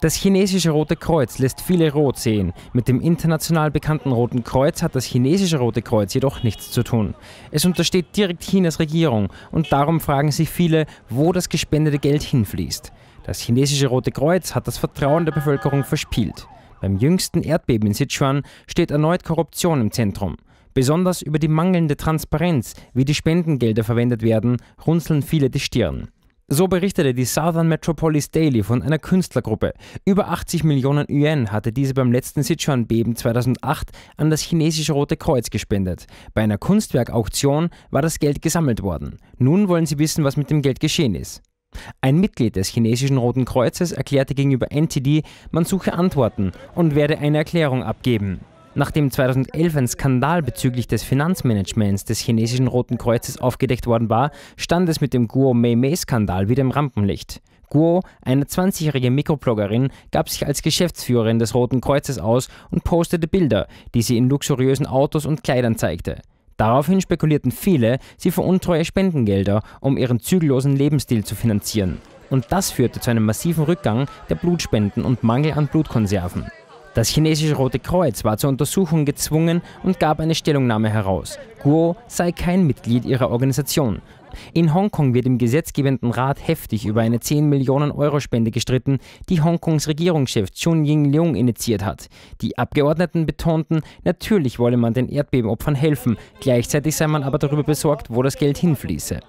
Das chinesische Rote Kreuz lässt viele rot sehen. Mit dem international bekannten Roten Kreuz hat das chinesische Rote Kreuz jedoch nichts zu tun. Es untersteht direkt Chinas Regierung und darum fragen sich viele, wo das gespendete Geld hinfließt. Das chinesische Rote Kreuz hat das Vertrauen der Bevölkerung verspielt. Beim jüngsten Erdbeben in Sichuan steht erneut Korruption im Zentrum. Besonders über die mangelnde Transparenz, wie die Spendengelder verwendet werden, runzeln viele die Stirn. So berichtete die Southern Metropolis Daily von einer Künstlergruppe. Über 80 Millionen Yuan hatte diese beim letzten Sichuan-Beben 2008 an das chinesische Rote Kreuz gespendet. Bei einer Kunstwerkauktion war das Geld gesammelt worden. Nun wollen sie wissen, was mit dem Geld geschehen ist. Ein Mitglied des chinesischen Roten Kreuzes erklärte gegenüber NTD, man suche Antworten und werde eine Erklärung abgeben. Nachdem 2011 ein Skandal bezüglich des Finanzmanagements des chinesischen Roten Kreuzes aufgedeckt worden war, stand es mit dem Guo Mei Mei Skandal wieder im Rampenlicht. Guo, eine 20-jährige Mikrobloggerin, gab sich als Geschäftsführerin des Roten Kreuzes aus und postete Bilder, die sie in luxuriösen Autos und Kleidern zeigte. Daraufhin spekulierten viele, sie veruntreue Spendengelder, um ihren zügellosen Lebensstil zu finanzieren. Und das führte zu einem massiven Rückgang der Blutspenden und Mangel an Blutkonserven. Das chinesische Rote Kreuz war zur Untersuchung gezwungen und gab eine Stellungnahme heraus. Guo sei kein Mitglied ihrer Organisation. In Hongkong wird im gesetzgebenden Rat heftig über eine 10 Millionen Euro Spende gestritten, die Hongkongs Regierungschef Chun Ying-leung initiiert hat. Die Abgeordneten betonten, natürlich wolle man den Erdbebenopfern helfen, gleichzeitig sei man aber darüber besorgt, wo das Geld hinfließe.